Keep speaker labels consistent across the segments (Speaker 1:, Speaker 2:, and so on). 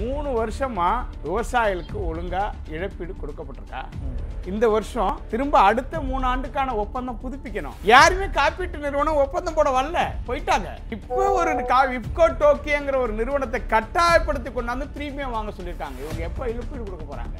Speaker 1: மூணு வருஷமாக விவசாயிகளுக்கு ஒழுங்காக இழப்பீடு கொடுக்கப்பட்டிருக்கா இந்த வருஷம் திரும்ப அடுத்த மூணு ஆண்டுக்கான ஒப்பந்தம் புதுப்பிக்கணும் யாருமே காப்பீட்டு நிறுவனம் ஒப்பந்தம் போட வரல போயிட்டாங்க இப்போ ஒரு விப்கோ டோக்கியோங்கிற ஒரு நிறுவனத்தை கட்டாயப்படுத்தி கொண்டாந்து பிரீமியம் வாங்க சொல்லியிருக்காங்க இவங்க எப்போ இழப்பீடு கொடுக்க போகிறாங்க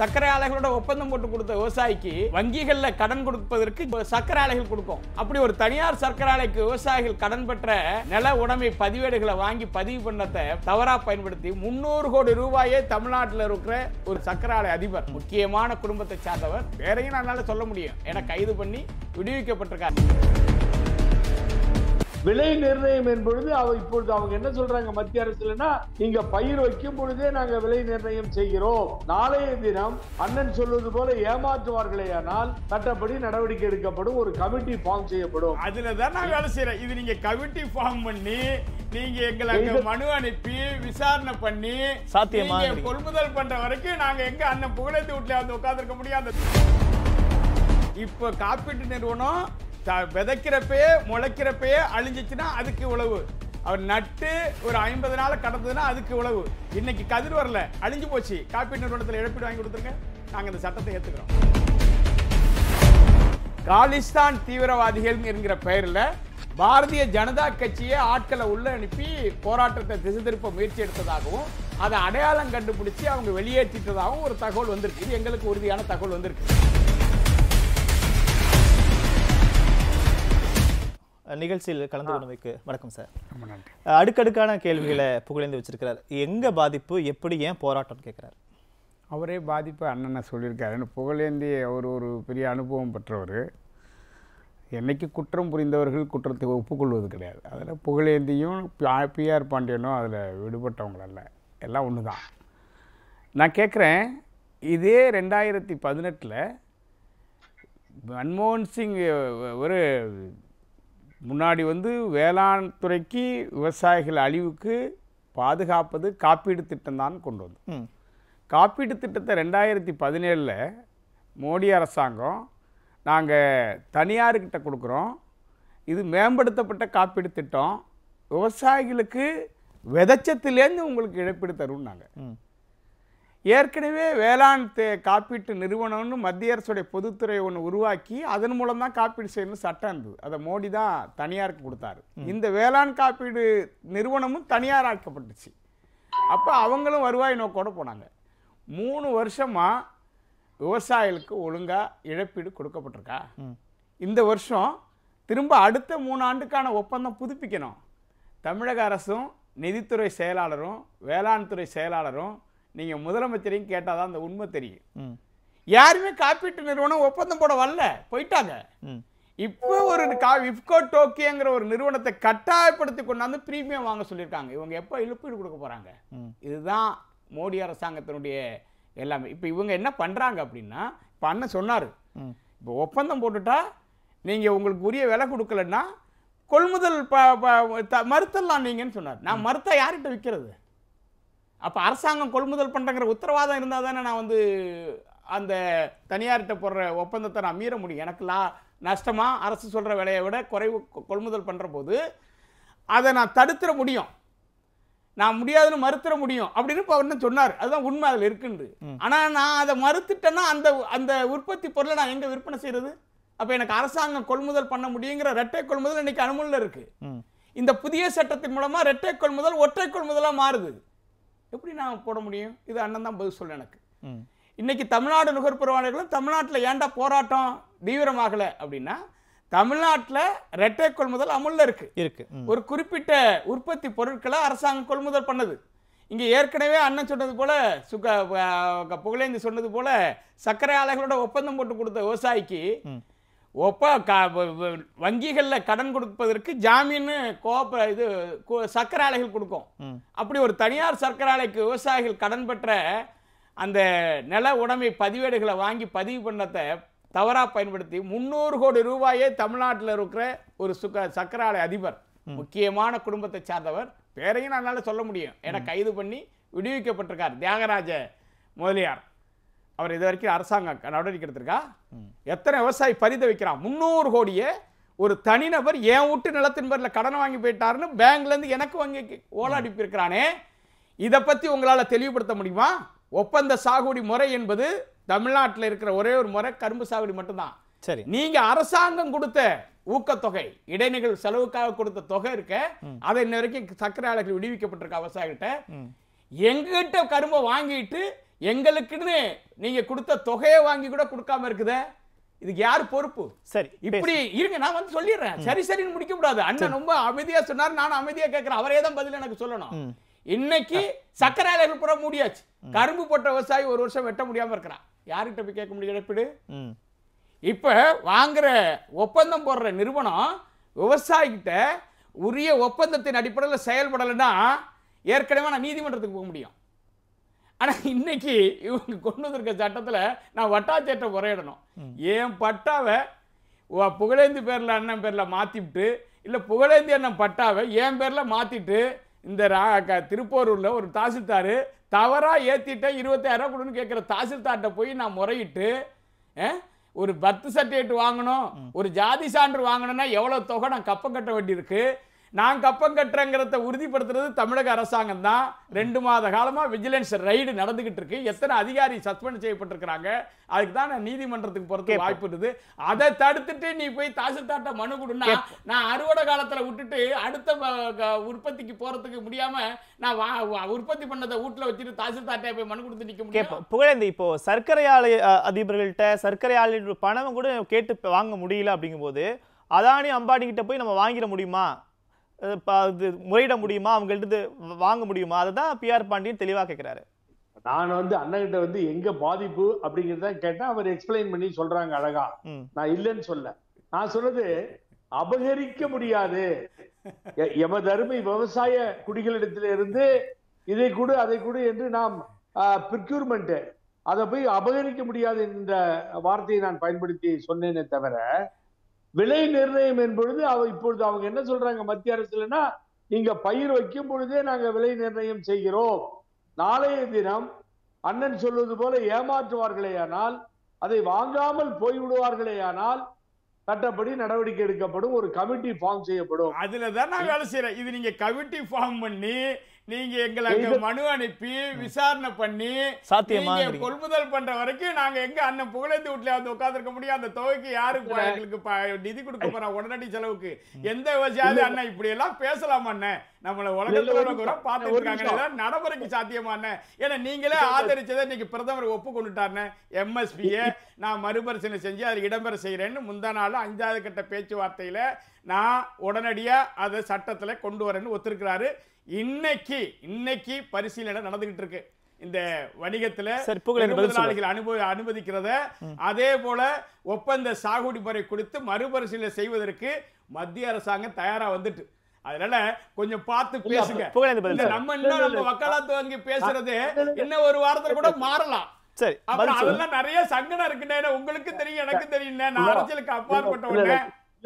Speaker 1: சர்க்கரை ஆலைகளோட ஒப்பந்தம் போட்டு கொடுத்த விவசாயிக்கு வங்கிகளில் கடன் கொடுப்பதற்கு சர்க்கரை ஆலைகள் கொடுக்கும் அப்படி ஒரு தனியார் சர்க்கரை ஆலைக்கு விவசாயிகள் கடன் பெற்ற நில உடமை பதிவேடுகளை வாங்கி பதிவு பண்ணத்தை தவறா பயன்படுத்தி முன்னூறு கோடி ரூபாயே தமிழ்நாட்டில் இருக்கிற ஒரு சர்க்கரை ஆலை அதிபர் முக்கியமான குடும்பத்தை சார்ந்தவர் வேறையும் என்னால் சொல்ல முடியும் என கைது பண்ணி விடுவிக்கப்பட்டிருக்காரு
Speaker 2: விலை நிர்ணயம் என்பொழுது அவ இப்பொழுது அவங்க என்ன சொல்றாங்க மத்திய அரசுலன்னா நீங்க பயிர் வைக்கும் பொழுதே நாங்க விலை நிர்ணயம் செய்கிறோம் நாளைய தினம் அண்ணன் சொல்வது போல ஏமாற்றுவார்களே ஆனால் சட்டப்படி நடவடிக்கை எடுக்கப்படும் ஒரு கமிட்டி ஃபார்ம் செய்யப்படும் அதுல தான் நான் வேலை செய்யறேன் இது நீங்க கமிட்டி ஃபார்ம் பண்ணி நீங்க
Speaker 1: எங்களுக்கு மனு அனுப்பி விசாரணை பண்ணி சாத்தியமா கொள்முதல் பண்ற வரைக்கும் நாங்க எங்க அண்ணன் புகழத்து வீட்டுல வந்து உட்காந்துருக்க முடியாது இப்ப காப்பீட்டு நிறுவனம் விதைக்கிறப்பயே முளைக்கிறப்பயே அழிஞ்சிச்சுன்னா அதுக்கு உழவு அவர் நட்டு ஒரு ஐம்பது நாள் கடந்ததுன்னா அதுக்கு உழவு இன்னைக்கு கதிர் வரல அழிஞ்சு போச்சு காப்பீட்டு நிறுவனத்தில் இழப்பீடு வாங்கி கொடுத்துருங்க நாங்கள் இந்த சட்டத்தை ஏற்றுக்கிறோம் காலிஸ்தான் தீவிரவாதிகள் என்கிற பெயரில் பாரதிய ஜனதா கட்சியை ஆட்களை உள்ள அனுப்பி போராட்டத்தை திசை திருப்ப முயற்சி எடுத்ததாகவும் அதை அடையாளம் கண்டுபிடிச்சி அவங்க வெளியேற்றிட்டதாகவும் ஒரு தகவல் வந்திருக்கு இது எங்களுக்கு உறுதியான தகவல் வந்திருக்கு
Speaker 3: நிகழ்ச்சியில் கலந்து கொண்டமைக்கு வணக்கம் சார் அடுக்கடுக்கான கேள்விகளை புகழ்ந்து வச்சிருக்கிறார் எங்க பாதிப்பு எப்படி ஏன் போராட்டம் கேட்குறாரு
Speaker 1: அவரே பாதிப்பு அண்ணனை சொல்லியிருக்காரு புகழேந்தி அவர் ஒரு பெரிய அனுபவம் பெற்றவர் என்னைக்கு குற்றம் புரிந்தவர்கள் குற்றத்தை ஒப்புக்கொள்வது கிடையாது அதில் புகழேந்தியும் பிஆர் பாண்டியனும் அதில் விடுபட்டவங்களல்ல எல்லாம் ஒன்று தான் நான் கேட்குறேன் இதே ரெண்டாயிரத்தி பதினெட்டில் மன்மோகன் சிங் ஒரு முன்னாடி வந்து வேளாண் துறைக்கு விவசாயிகள் அழிவுக்கு பாதுகாப்பது காப்பீடு திட்டம் தான் கொண்டு வந்தோம் காப்பீடு திட்டத்தை ரெண்டாயிரத்தி பதினேழில் மோடி அரசாங்கம் நாங்கள் தனியார்கிட்ட கொடுக்குறோம் இது மேம்படுத்தப்பட்ட காப்பீடு திட்டம் விவசாயிகளுக்கு விதச்சத்துலேருந்து உங்களுக்கு இழப்பீடு நாங்கள் ஏற்கனவே வேளாண் தே காப்பீட்டு நிறுவனம்னு மத்திய அரசுடைய பொதுத்துறை ஒன்று உருவாக்கி அதன் மூலம் தான் காப்பீடு செய்யணும் சட்டம் இருந்தது அதை மோடி தான் தனியாருக்கு கொடுத்தாரு இந்த வேளாண் காப்பீடு நிறுவனமும் தனியார் ஆக்கப்பட்டுச்சு அப்போ அவங்களும் வருவாய் நோக்கோடு போனாங்க மூணு வருஷமாக விவசாயிகளுக்கு ஒழுங்காக இழப்பீடு கொடுக்கப்பட்டிருக்கா இந்த வருஷம் திரும்ப அடுத்த மூணு ஆண்டுக்கான ஒப்பந்தம் புதுப்பிக்கணும் தமிழக அரசும் நிதித்துறை செயலாளரும் வேளாண் துறை செயலாளரும் நீங்கள் முதலமைச்சரையும் கேட்டால் தான் அந்த உண்மை தெரியும் யாருமே காப்பீட்டு நிறுவனம் ஒப்பந்தம் போட வரல போயிட்டாங்க இப்போ ஒரு விப்கோ டோக்கியோங்கிற ஒரு நிறுவனத்தை கட்டாயப்படுத்தி கொண்டாந்து பிரீமியம் வாங்க சொல்லியிருக்காங்க இவங்க எப்போ இழப்பீடு கொடுக்க போகிறாங்க இதுதான் மோடி அரசாங்கத்தினுடைய எல்லாமே இப்போ இவங்க என்ன பண்ணுறாங்க அப்படின்னா இப்போ அண்ணன் சொன்னார் இப்போ ஒப்பந்தம் போட்டுட்டா நீங்கள் உங்களுக்கு உரிய விலை கொடுக்கலன்னா கொள்முதல் மறுத்தலாம் நீங்கன்னு சொன்னார் நான் மறுத்தா யார்கிட்ட விற்கிறது அப்போ அரசாங்கம் கொள்முதல் பண்ணுறங்கிற உத்தரவாதம் இருந்தால் தானே நான் வந்து அந்த தனியார்கிட்ட போடுற ஒப்பந்தத்தை நான் மீற முடியும் எனக்கு லா நஷ்டமாக அரசு சொல்கிற விலையை விட குறைவு கொள்முதல் பண்ணுற போது அதை நான் தடுத்துட முடியும் நான் முடியாதுன்னு மறுத்துற முடியும் அப்படின்னு இப்போ என்ன சொன்னார் அதுதான் உண்மை அதில் இருக்குன்று ஆனால் நான் அதை மறுத்துட்டேன்னா அந்த அந்த உற்பத்தி பொருளை நான் எங்கே விற்பனை செய்கிறது அப்போ எனக்கு அரசாங்கம் கொள்முதல் பண்ண முடியுங்கிற ரெட்டை கொள்முதல் இன்னைக்கு அனுமதியில் இருக்குது இந்த புதிய சட்டத்தின் மூலமாக ரெட்டை கொள்முதல் ஒற்றை கொள்முதலாக மாறுது எப்படி நான் போட முடியும் இது அண்ணன் தான் பதில் சொல்ல எனக்கு இன்னைக்கு தமிழ்நாடு நுகர்புற தமிழ்நாட்டில் ஏண்டா போராட்டம் தீவிரமாகல அப்படின்னா தமிழ்நாட்டில் ரெட்டை கொள்முதல் அமுல்ல இருக்கு இருக்கு ஒரு குறிப்பிட்ட உற்பத்தி பொருட்களை அரசாங்கம் கொள்முதல் பண்ணது இங்கே ஏற்கனவே அண்ணன் சொன்னது போல சுக புகழேந்தி சொன்னது போல சர்க்கரை ஆலைகளோட ஒப்பந்தம் போட்டு கொடுத்த விவசாயிக்கு ஒப்பா க வங்கிகளில் கடன் கொடுப்பதற்கு ஜாமீன் கோப்ப இது சர்க்கரை ஆலைகள் கொடுக்கும் அப்படி ஒரு தனியார் சர்க்கரை ஆலைக்கு விவசாயிகள் கடன் பெற்ற அந்த நில உடைமை பதிவேடுகளை வாங்கி பதிவு பண்ணத்தை தவறாக பயன்படுத்தி முந்நூறு கோடி ரூபாயே தமிழ்நாட்டில் இருக்கிற ஒரு சுக சர்க்கரை ஆலை அதிபர் முக்கியமான குடும்பத்தை சார்ந்தவர் பேரையும் என்னால் சொல்ல முடியும் என கைது பண்ணி விடுவிக்கப்பட்டிருக்கார் தியாகராஜ முதலியார் அவர் இது வரைக்கும் அரசாங்கம் நடவடிக்கை எடுத்திருக்கா எத்தனை விவசாயி பரித வைக்கிறான் முந்நூறு கோடியே ஒரு தனிநபர் ஏன் விட்டு நிலத்தின் பேரில் கடன் வாங்கி போயிட்டாருன்னு பேங்க்லேருந்து எனக்கு வாங்கி ஓலா இருக்கிறானே இதை பற்றி உங்களால் தெளிவுபடுத்த முடியுமா ஒப்பந்த சாகுபடி முறை என்பது தமிழ்நாட்டில் இருக்கிற ஒரே ஒரு முறை கரும்பு சாகுபடி மட்டும்தான் சரி நீங்க அரசாங்கம் கொடுத்த ஊக்கத்தொகை இடைநிகழ்வு செலவுக்காக கொடுத்த தொகை இருக்க அதை இன்ன வரைக்கும் சக்கரை ஆலைகள் விடுவிக்கப்பட்டிருக்க விவசாயிகிட்ட எங்கிட்ட கரும்பை வாங்கிட்டு எங்களுக்குன்னு நீங்கள் கொடுத்த தொகையை வாங்கி கூட கொடுக்காம இருக்குதே இதுக்கு யார் பொறுப்பு சரி இப்படி இருங்க நான் வந்து சொல்லிடுறேன் சரி சரின்னு முடிக்க கூடாது அண்ணன் ரொம்ப அமைதியா சொன்னார் நானும் அமைதியா கேட்கிறேன் அவரே தான் பதில் எனக்கு சொல்லணும் இன்னைக்கு சக்கரை ஆலைகள் புறம் முடியாச்சு கரும்பு போட்ட விவசாயி ஒரு வருஷம் வெட்ட முடியாம இருக்கிறான் யாருக்கிட்ட போய் கேட்க முடியும் இழப்பீடு இப்ப வாங்குற ஒப்பந்தம் போடுற நிறுவனம் விவசாயிகிட்ட உரிய ஒப்பந்தத்தின் அடிப்படையில் செயல்படலைன்னா ஏற்கனவே நான் நீதிமன்றத்துக்கு போக முடியும் ஆனால் இன்னைக்கு இவங்க கொண்டு வந்திருக்க சட்டத்தில் நான் வட்டாச்சேட்டை முறையிடணும் என் பட்டாவை புகழேந்தி பேரில் அண்ணன் பேரில் மாற்றிவிட்டு இல்லை புகழேந்தி அண்ணன் பட்டாவை என் பேரில் மாற்றிட்டு இந்த ரா க திருப்போரூரில் ஒரு தாசில்தார் தவறாக ஏற்றிட்டேன் இருபத்தாயிரம் கொடுன்னு கேட்குற தாசில்தார்கிட்ட போய் நான் முறையிட்டு ஒரு பர்த் சர்டிஃபிகேட் வாங்கணும் ஒரு ஜாதி சான்று வாங்கணும்னா எவ்வளோ தொகை நான் கப்பம் கட்ட வேண்டியிருக்கு நான் கப்பம் கட்டுறேங்கிறத உறுதிப்படுத்துறது தமிழக அரசாங்கம் தான் ரெண்டு மாத காலமாக விஜிலன்ஸ் ரைடு நடந்துகிட்டு இருக்கு எத்தனை அதிகாரி சஸ்பெண்ட் செய்யப்பட்டிருக்கிறாங்க அதுக்கு தான் நான் நீதிமன்றத்துக்கு போறதுக்கு வாய்ப்பு இருக்குது அதை தடுத்துட்டு நீ போய் தாசில்தார்ட்ட மனு கொடுனா நான் அறுவடை காலத்தில் விட்டுட்டு அடுத்த உற்பத்திக்கு போறதுக்கு முடியாம நான் உற்பத்தி பண்ணதை வீட்டில் வச்சுட்டு தாசில்தார்ட்ட போய் மனு கொடுத்து நிற்க முடியும்
Speaker 3: புகழேந்தி இப்போ சர்க்கரை ஆலை அதிபர்கள்ட்ட சர்க்கரை ஆலை பணம் கூட கேட்டு வாங்க முடியல அப்படிங்கும்போது அதானி அம்பானி கிட்ட போய் நம்ம வாங்கிட முடியுமா முறையிட முடியுமா அவங்கள்ட்ட
Speaker 2: வாங்க முடியுமா அதை தான் பிஆர் பாண்டியன் தெளிவாக கேட்கிறாரு நான் வந்து அண்ணன்கிட்ட வந்து எங்க பாதிப்பு அப்படிங்கறத கேட்டா அவர் எக்ஸ்பிளைன் பண்ணி சொல்றாங்க அழகா நான் இல்லைன்னு சொல்ல நான் சொல்றது அபகரிக்க முடியாது எம தருமை விவசாய குடிகளிடத்துல இருந்து இதை கூட அதை கூட என்று நாம் பிரிக்யூர்மெண்ட் அதை போய் அபகரிக்க முடியாது என்ற வார்த்தையை நான் பயன்படுத்தி சொன்னேனே தவிர விலை நிர்ணயம் என்பொழுது அவ இப்பொழுது அவங்க என்ன சொல்றாங்க மத்திய அரசுலன்னா நீங்க பயிர் வைக்கும் பொழுதே நாங்க விலை நிர்ணயம் செய்கிறோம் நாளைய தினம் அண்ணன் சொல்வது போல ஆனால் அதை வாங்காமல் ஆனால் சட்டப்படி நடவடிக்கை எடுக்கப்படும் ஒரு கமிட்டி ஃபார்ம் செய்யப்படும் அதுல தான் நான் வேலை செய்யறேன் இது நீங்க கமிட்டி ஃபார்ம்
Speaker 1: பண்ணி நீங்க எங்களுக்கு மனு அனுப்பி விசாரணை பண்ணி சாத்தியமா கொள்முதல் பண்ற வரைக்கும் நாங்க எங்க அண்ணன் புகழந்து வீட்டுல வந்து உட்காந்துருக்க முடியும் அந்த தொகைக்கு யாருக்கு எங்களுக்கு நிதி கொடுக்க போறோம் உடனடி செலவுக்கு எந்த விவசாயாவது அண்ணன் இப்படி எல்லாம் பேசலாம் அண்ணன் நம்மள உலகத்துல கூட பார்த்துட்டு இருக்காங்க நடைமுறைக்கு சாத்தியமா அண்ணன் ஏன்னா நீங்களே ஆதரிச்சதை இன்னைக்கு பிரதமர் ஒப்பு கொண்டுட்டாருன்னு எம்எஸ்பியை நான் மறுபரிசீலனை செஞ்சு அதை இடம்பெற செய்கிறேன்னு முந்தா நாள் அஞ்சாவது கட்ட பேச்சுவார்த்தையில நான் உடனடியா அதை சட்டத்துல கொண்டு வரேன்னு ஒத்துருக்கிறாரு இன்னைக்கு இன்னைக்கு பரிசீலனை நடந்துகிட்டு இருக்கு இந்த வணிகத்துல தொழிலாளிகள் அனுபவி அனுமதிக்கிறத அதே போல ஒப்பந்த சாகுடி முறை கொடுத்து மறுபரிசீலனை செய்வதற்கு மத்திய அரசாங்கம் தயாரா வந்துட்டு அதனால கொஞ்சம் பார்த்து பேசுங்க நம்ம இன்னும் நம்ம வக்காலத்து வங்கி பேசுறது இன்னும் ஒரு வாரத்துல கூட மாறலாம் சரி அப்புறம் அதெல்லாம் நிறைய சங்கடம் இருக்குன்னு உங்களுக்கு தெரியும் எனக்கு தெரியும் நான் அரசியலுக்கு அப்பாற்பட்டவங்க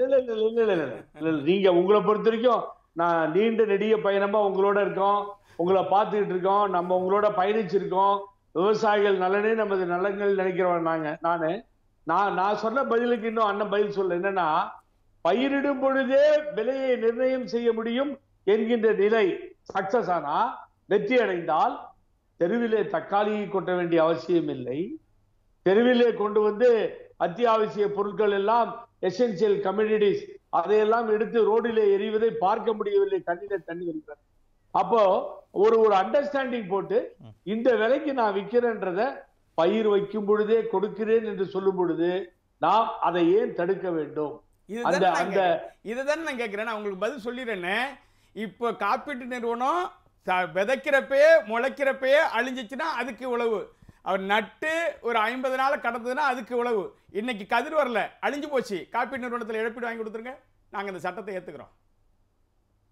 Speaker 2: இல்ல இல்ல இல்ல இல்ல இல்ல நீங்க உங்களை பொறுத்த வரைக்கும் நான் நீண்ட நெடிய பயணமா உங்களோட இருக்கோம் உங்களை பார்த்துக்கிட்டு இருக்கோம் நம்ம உங்களோட பயணிச்சிருக்கோம் விவசாயிகள் நலனே நமது நலன்கள் நினைக்கிறவன் நாங்க நானு நான் நான் சொன்ன பதிலுக்கு இன்னும் அண்ணன் பதில் சொல்ல என்னன்னா பயிரிடும் பொழுதே விலையை நிர்ணயம் செய்ய முடியும் என்கின்ற நிலை சக்சஸ் ஆனா வெற்றி அடைந்தால் தெருவிலே தக்காளியை கொட்ட வேண்டிய அவசியம் இல்லை தெருவிலே கொண்டு வந்து அத்தியாவசிய பொருட்கள் எல்லாம் எசென்சியல் கம்யூனிட்டிஸ் அதையெல்லாம் எடுத்து ரோடிலே எரிவதை பார்க்க முடியவில்லை கண்ணில் தண்ணி வருகிறார் அப்போ ஒரு ஒரு அண்டர்ஸ்டாண்டிங் போட்டு இந்த விலைக்கு நான் விற்கிறேன்றத பயிர் வைக்கும் பொழுதே கொடுக்கிறேன் என்று சொல்லும் பொழுது நாம் அதை ஏன் தடுக்க வேண்டும்
Speaker 1: இதுதான் நான் கேட்கிறேன் நான் உங்களுக்கு பதில் சொல்லிடுறேன்னு இப்போ காப்பீட்டு நிறுவனம் விதைக்கிறப்பே முளைக்கிறப்பே அழிஞ்சிச்சுன்னா அதுக்கு இவ்வளவு அவர் நட்டு ஒரு ஐம்பது நாள் கடந்ததுன்னா அதுக்கு உழவு இன்னைக்கு கதிர் வரல அழிஞ்சு போச்சு காப்பீடு நிறுவனத்தில் இழப்பீடு வாங்கி கொடுத்துருங்க நாங்கள் இந்த சட்டத்தை ஏற்றுக்கிறோம்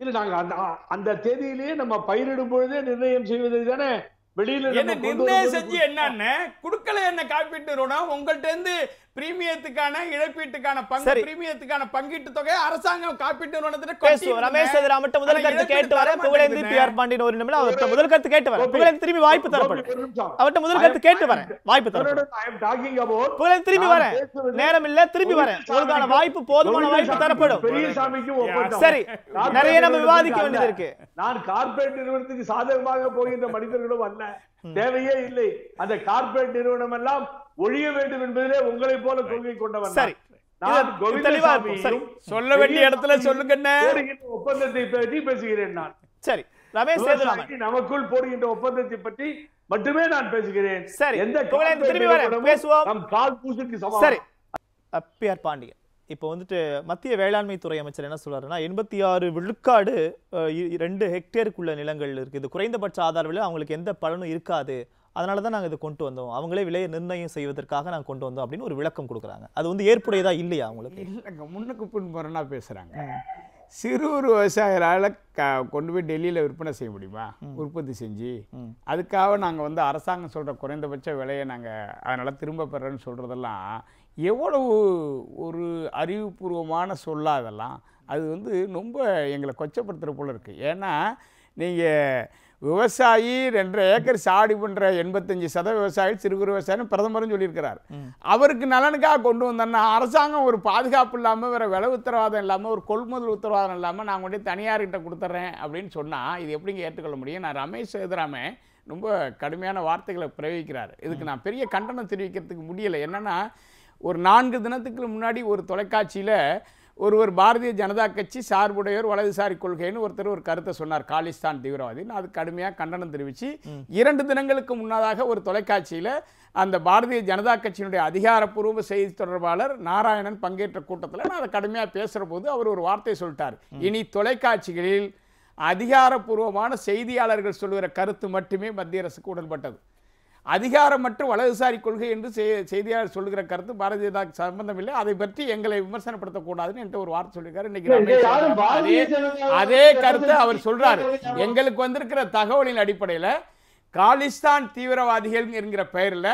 Speaker 2: இல்ல நாங்க அந்த அந்த தேதியிலேயே நம்ம பயிரிடும் பொழுதே நிர்ணயம் செய்வது தானே வெளியில என்ன நிர்ணயம் செஞ்சு
Speaker 1: என்னன்னு கொடுக்கல என்ன காப்பீட்டு நிறுவனம் உங்கள்ட்ட இருந்து பிரீமியத்துக்கான இழப்பீட்டுக்கான பங்கு பிரீமியத்துக்கான பங்கீட்டு தொகை அரசாங்கம் காப்பீட்டு நிறுவனத்திற்கு பேசுவோம் ரமேஷ் எதிரா மட்டும் முதல் கருத்து கேட்டு வர புகழேந்தி பிஆர்
Speaker 3: பாண்டியன் ஒரு நிமிடம் அவர்கிட்ட முதல் கருத்து கேட்டு வர புகழேந்தி திரும்பி வாய்ப்பு தரப்படும் அவர்கிட்ட முதல் கருத்து கேட்டு வரேன் வாய்ப்பு
Speaker 2: தரப்படும் புகழேந்தி திரும்பி வரேன் நேரம் இல்ல திரும்பி வரேன் உங்களுக்கான வாய்ப்பு போதுமான வாய்ப்பு தரப்படும் சரி நிறைய நம்ம விவாதிக்க வேண்டியது இருக்கு நான் கார்ப்பரேட் நிறுவனத்துக்கு சாதகமாக போகின்ற மனிதர்களும் அல்ல தேவையே இல்லை அந்த கார்ப்பரேட் நிறுவனம் எல்லாம் ஒழிய வேண்டும் என்பதிலே உங்களை போல கொள்கை கொண்டவன் சரி சொல்ல வேண்டிய இடத்துல சொல்லுங்க ஒப்பந்தத்தை பற்றி பேசுகிறேன் நான் சரி ரமேஷ் நமக்குள் போடுகின்ற ஒப்பந்தத்தை பற்றி மட்டுமே நான் பேசுகிறேன் சரி எந்த திரும்பி
Speaker 3: பேசுவோம் சரி அப்பியார் பாண்டியன் இப்போ வந்துட்டு மத்திய வேளாண்மை துறை அமைச்சர் என்ன சொல்றாருன்னா எண்பத்தி ஆறு விழுக்காடு ரெண்டு ஹெக்டேருக்குள்ள நிலங்கள் இருக்குது குறைந்தபட்ச ஆதார விலை அவங்களுக்கு எந்த பலனும் இருக்காது அதனால தான் நாங்கள் இதை கொண்டு வந்தோம் அவங்களே விலையை நிர்ணயம் செய்வதற்காக நாங்கள் கொண்டு வந்தோம் அப்படின்னு ஒரு விளக்கம் கொடுக்குறாங்க அது வந்து ஏற்புடையதாக இல்லையா அவங்களுக்கு
Speaker 1: இல்லைங்க முன்னுக்கு பின்புறனா பேசுகிறாங்க சிறு ஒரு விவசாயிகளால் க கொண்டு போய் டெல்லியில் விற்பனை செய்ய முடியுமா உற்பத்தி செஞ்சு அதுக்காக நாங்கள் வந்து அரசாங்கம் சொல்கிற குறைந்தபட்ச விலையை நாங்கள் அதனால் திரும்ப பெறேன்னு சொல்கிறதெல்லாம் எவ்வளவு ஒரு அறிவுபூர்வமான சொல்லா அதெல்லாம் அது வந்து ரொம்ப எங்களை கொச்சப்படுத்துகிற போல் இருக்குது ஏன்னா நீங்கள் விவசாயி ரெண்டரை ஏக்கர் சாடி பண்ணுற எண்பத்தஞ்சு சத விவசாயி சிறு குறு விவசாயம் பிரதமரும் சொல்லியிருக்கிறார் அவருக்கு நலனுக்காக கொண்டு வந்தோன்னா அரசாங்கம் ஒரு பாதுகாப்பு இல்லாமல் வேறு விலை உத்தரவாதம் இல்லாமல் ஒரு கொள்முதல் உத்தரவாதம் இல்லாமல் நான் கொண்டு தனியார்கிட்ட கொடுத்துட்றேன் அப்படின்னு சொன்னால் இது எப்படிங்க ஏற்றுக்கொள்ள முடியும் நான் ரமேஷ் எதிராமே ரொம்ப கடுமையான வார்த்தைகளை பிரயோகிக்கிறார் இதுக்கு நான் பெரிய கண்டனம் தெரிவிக்கிறதுக்கு முடியலை என்னென்னா ஒரு நான்கு தினத்துக்கு முன்னாடி ஒரு தொலைக்காட்சியில் ஒருவர் பாரதிய ஜனதா கட்சி சார்புடையவர் வலதுசாரி கொள்கைன்னு ஒருத்தர் ஒரு கருத்தை சொன்னார் காலிஸ்தான் தீவிரவாதி அது கடுமையாக கண்டனம் தெரிவித்து இரண்டு தினங்களுக்கு முன்னதாக ஒரு தொலைக்காட்சியில் அந்த பாரதிய ஜனதா கட்சியினுடைய அதிகாரப்பூர்வ செய்தி தொடர்பாளர் நாராயணன் பங்கேற்ற கூட்டத்தில் நான் அதை கடுமையாக பேசுகிற போது அவர் ஒரு வார்த்தை சொல்லிட்டார் இனி தொலைக்காட்சிகளில் அதிகாரப்பூர்வமான செய்தியாளர்கள் சொல்கிற கருத்து மட்டுமே மத்திய அரசுக்கு உடன்பட்டது அதிகாரமற்ற வலதுசாரி கொள்கை என்று செய்தியாளர் சொல்லுகிற கருத்து பாரதிய ஜனதா சம்பந்தம் இல்லை அதை பற்றி எங்களை விமர்சனப்படுத்தக்கூடாதுன்னு ஒரு வார்த்தை சொல்லியிருக்காரு இன்னைக்கு அதே கருத்தை அவர் சொல்றாரு எங்களுக்கு வந்திருக்கிற தகவலின் அடிப்படையில் காலிஸ்தான் தீவிரவாதிகள் என்கிற பெயரில்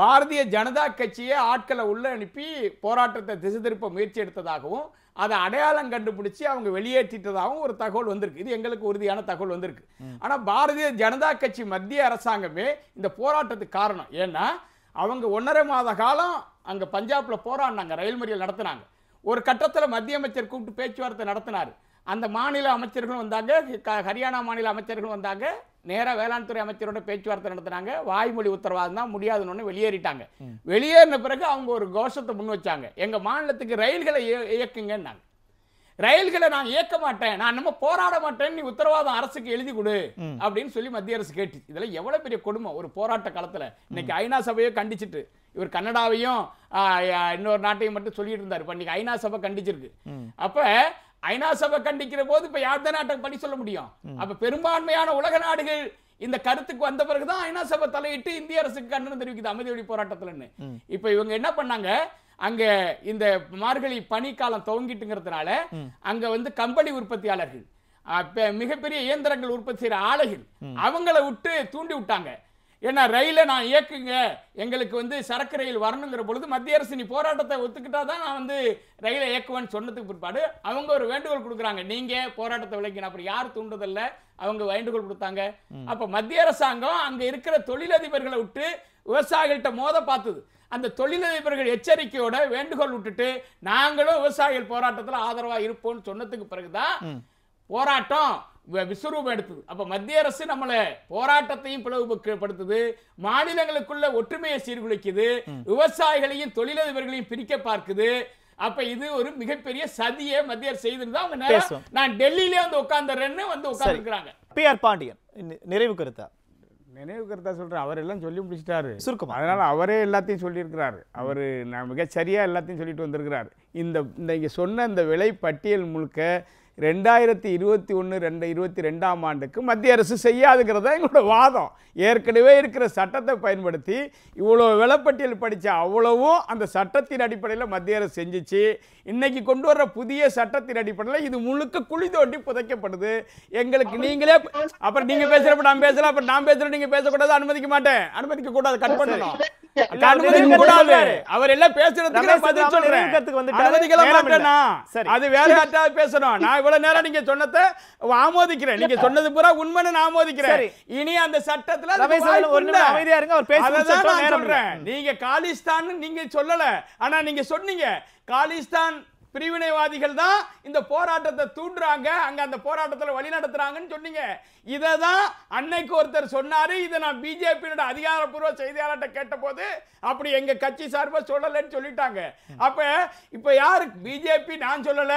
Speaker 1: பாரதிய ஜனதா கட்சியை ஆட்களை உள்ள அனுப்பி போராட்டத்தை திசை திருப்ப முயற்சி எடுத்ததாகவும் அதை அடையாளம் கண்டுபிடிச்சி அவங்க வெளியேற்றிட்டதாகவும் ஒரு தகவல் வந்திருக்கு இது எங்களுக்கு உறுதியான தகவல் வந்திருக்கு ஆனால் பாரதிய ஜனதா கட்சி மத்திய அரசாங்கமே இந்த போராட்டத்துக்கு காரணம் ஏன்னா அவங்க ஒன்றரை மாத காலம் அங்கே பஞ்சாபில் போராடினாங்க ரயில் மறியல் நடத்தினாங்க ஒரு கட்டத்தில் மத்திய அமைச்சர் கூப்பிட்டு பேச்சுவார்த்தை நடத்தினார் அந்த மாநில அமைச்சர்களும் வந்தாங்க ஹரியானா மாநில அமைச்சர்களும் வந்தாங்க நேராக வேளாண் துறை அமைச்சரோட பேச்சுவார்த்தை நடத்தினாங்க வாய்மொழி உத்தரவாதம் தான் முடியாதுன்னு வெளியேறிட்டாங்க வெளியேறின பிறகு அவங்க ஒரு கோஷத்தை முன் வச்சாங்க எங்கள் மாநிலத்துக்கு ரயில்களை இயக்குங்கன்னாங்க ரயில்களை நான் இயக்க மாட்டேன் நான் நம்ம போராட மாட்டேன் நீ உத்தரவாதம் அரசுக்கு எழுதி கொடு அப்படின்னு சொல்லி மத்திய அரசு கேட்டு இதெல்லாம் எவ்வளவு பெரிய கொடுமை ஒரு போராட்ட காலத்துல இன்னைக்கு ஐநா சபையை கண்டிச்சிட்டு இவர் கன்னடாவையும் இன்னொரு நாட்டையும் மட்டும் சொல்லிட்டு இருந்தாரு இப்போ இன்னைக்கு ஐநா சபை கண்டிச்சிருக்கு அப்ப ஐநா சபை கண்டிக்கிற போது இப்ப யார் தான் பண்ணி சொல்ல முடியும் அப்ப பெரும்பான்மையான உலக நாடுகள் இந்த கருத்துக்கு வந்த பிறகுதான் ஐநா சபை தலையிட்டு இந்திய அரசுக்கு கண்டனம் தெரிவிக்குது அமைதி வழி போராட்டத்துலன்னு இப்ப இவங்க என்ன பண்ணாங்க அங்க இந்த மார்கழி பனிக்காலம் துவங்கிட்டுங்கிறதுனால அங்க வந்து கம்பளி உற்பத்தியாளர்கள் மிகப்பெரிய இயந்திரங்கள் உற்பத்தி செய்யற ஆலைகள் அவங்கள விட்டு தூண்டி விட்டாங்க ஏன்னா ரயிலை நான் இயக்குங்க எங்களுக்கு வந்து சரக்கு ரயில் வரணுங்கிற பொழுது மத்திய அரசு நீ போராட்டத்தை ஒத்துக்கிட்டா தான் நான் வந்து ரயிலை இயக்குவேன்னு சொன்னதுக்கு பிற்பாடு அவங்க ஒரு வேண்டுகோள் கொடுக்குறாங்க நீங்கள் போராட்டத்தை விளக்கின அப்புறம் யார் தூண்டுதல்ல அவங்க வேண்டுகோள் கொடுத்தாங்க அப்போ மத்திய அரசாங்கம் அங்கே இருக்கிற தொழிலதிபர்களை விட்டு விவசாயிகள்கிட்ட மோத பார்த்தது அந்த தொழிலதிபர்கள் எச்சரிக்கையோட வேண்டுகோள் விட்டுட்டு நாங்களும் விவசாயிகள் போராட்டத்தில் ஆதரவாக இருப்போம்னு சொன்னதுக்கு பிறகுதான் போராட்டம் விஸ்வரூபம் எடுத்தது அப்போ மத்திய அரசு நம்மளை போராட்டத்தையும் பிளவுபடுத்துது மாநிலங்களுக்குள்ள ஒற்றுமையை சீர்குலைக்குது விவசாயிகளையும் தொழிலதிபர்களையும் பிரிக்க பார்க்குது அப்ப இது ஒரு மிகப்பெரிய சதியை மத்திய அரசு செய்திருந்தா அவங்க நான் டெல்லியிலே வந்து உட்காந்துறேன்னு வந்து உட்காந்துருக்கிறாங்க
Speaker 3: பி ஆர் பாண்டியன் நிறைவு கருத்தா
Speaker 1: நினைவு கருத்தா சொல்றேன் அவர் எல்லாம் சொல்லி முடிச்சிட்டாரு சுருக்கம் அதனால அவரே எல்லாத்தையும் சொல்லியிருக்கிறாரு அவர் நான் மிகச்சரியா எல்லாத்தையும் சொல்லிட்டு வந்திருக்கிறார் இந்த இந்த இங்கே சொன்ன இந்த விலை பட்டியல் முழுக்க ரெண்டாயிரத்தி இருபத்தி ஒன்று ரெண்டு இருபத்தி ரெண்டாம் ஆண்டுக்கு மத்திய அரசு செய்யாதுங்கிறது தான் எங்களோட வாதம் ஏற்கனவே இருக்கிற சட்டத்தை பயன்படுத்தி இவ்வளோ விலப்பட்டியல் படித்த அவ்வளவும் அந்த சட்டத்தின் அடிப்படையில் மத்திய அரசு செஞ்சிச்சு இன்றைக்கி கொண்டு வர்ற புதிய சட்டத்தின் அடிப்படையில் இது முழுக்க குழி தோண்டி புதைக்கப்படுது எங்களுக்கு நீங்களே அப்புறம் நீங்கள் பேசுகிறப்ப நான் பேசலாம் அப்புறம் நான் பேசுகிறேன் நீங்கள் பேசக்கூடாது அனுமதிக்க மாட்டேன் அனுமதிக்க கூடாது கட் பண்ணணும் அவர் எல்லாம் பேசுறதுக்கு அது வேற பேசணும் நான் இவ்வளவு நேரம் நீங்க சொன்னதை ஆமோதிக்கிறேன் நீங்க சொன்னது பூரா இனி அந்த பேசுறேன் நீங்க நீங்க சொல்லல ஆனா நீங்க சொன்னீங்க காலிஸ்தான் பிரிவினைவாதிகள் தான் இந்த போராட்டத்தை தூண்டுறாங்க அங்க அந்த போராட்டத்தில் வழி நடத்துறாங்கன்னு சொன்னீங்க இதை தான் அன்னைக்கு ஒருத்தர் சொன்னாரு இதை நான் பிஜேபியோட அதிகாரப்பூர்வ செய்தியாளர்கிட்ட கேட்டபோது அப்படி எங்க கட்சி சார்பாக சொல்லலைன்னு சொல்லிட்டாங்க அப்ப இப்ப யாரு பிஜேபி நான் சொல்லல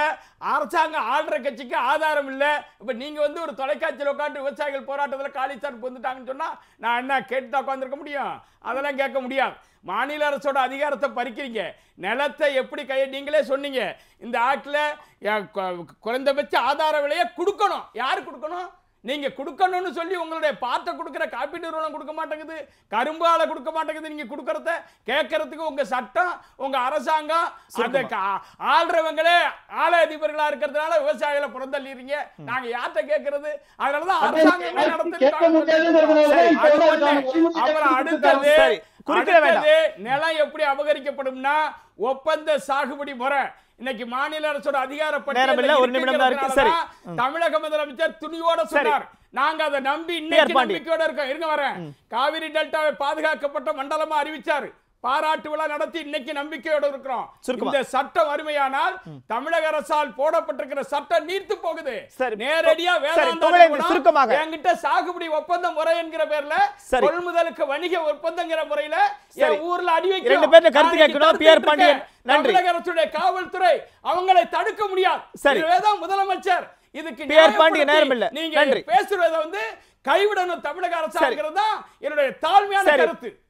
Speaker 1: அரசாங்கம் ஆள்ற கட்சிக்கு ஆதாரம் இல்லை இப்ப நீங்க வந்து ஒரு தொலைக்காட்சியில் உட்காந்து விவசாயிகள் போராட்டத்தில் காலிச்சார் பொந்துட்டாங்கன்னு சொன்னா நான் என்ன கேட்டு தான் உட்காந்துருக்க முடியும் அதெல்லாம் கேட்க முடியாது மாநில அரசோட அதிகாரத்தை பறிக்கிறீங்க நிலத்தை எப்படி கைய நீங்களே சொன்னீங்க இந்த ஆட்டில் குறைந்தபட்ச ஆதார விலையை கொடுக்கணும் யார் கொடுக்கணும் நீங்கள் கொடுக்கணும்னு சொல்லி உங்களுடைய பாட்டை கொடுக்குற காப்பீடு நிறுவனம் கொடுக்க மாட்டேங்குது கரும்பு ஆலை கொடுக்க மாட்டேங்குது நீங்கள் கொடுக்கறத கேட்கறதுக்கு உங்கள் சட்டம் உங்கள் அரசாங்கம் அந்த ஆள்றவங்களே ஆலை அதிபர்களாக இருக்கிறதுனால விவசாயிகள புறந்தள்ளிடுறீங்க நாங்கள் யார்கிட்ட கேட்கறது அதனால தான் அரசாங்கம் நடந்து அப்புறம் அடுத்தது குறுக்கிட நிலம் எப்படி அபகரிக்கப்படும்னா ஒப்பந்த சாகுபடி முறை இன்னைக்கு மாநில அரசோட அதிகார பட்டியல் தமிழக முதலமைச்சர் துணியோட சொன்னார் நாங்க அதை நம்பி இன்னைக்கு நம்பிக்கையோட இருக்கோம் இருங்க வரேன் காவிரி டெல்டாவை பாதுகாக்கப்பட்ட மண்டலமா அறிவிச்சாரு பாராட்டு விழா நடத்தி இன்னைக்கு நம்பிக்கையோடு இருக்கிறோம் இந்த சட்டம் அருமையானால் தமிழக அரசால் போடப்பட்டிருக்கிற சட்டம் நீர்த்து போகுது நேரடியா சுருக்கமாக என்கிட்ட சாகுபடி ஒப்பந்தம் முறை என்கிற பேர்ல கொள்முதலுக்கு வணிக ஒப்பந்தங்கிற முறையில என் ஊர்ல அடி வைக்கிறேன் பேர்ல கருத்து கேட்கணும் பியர் பாண்டியன் நன்றி தமிழக அரசுடைய காவல்துறை அவங்களை தடுக்க முடியாது சரி முதலமைச்சர் இதுக்கு பியர் நேரம் இல்ல நீங்க பேசுறத வந்து கைவிடணும் தமிழக அரசாங்கிறது தான் என்னுடைய தாழ்மையான கருத்து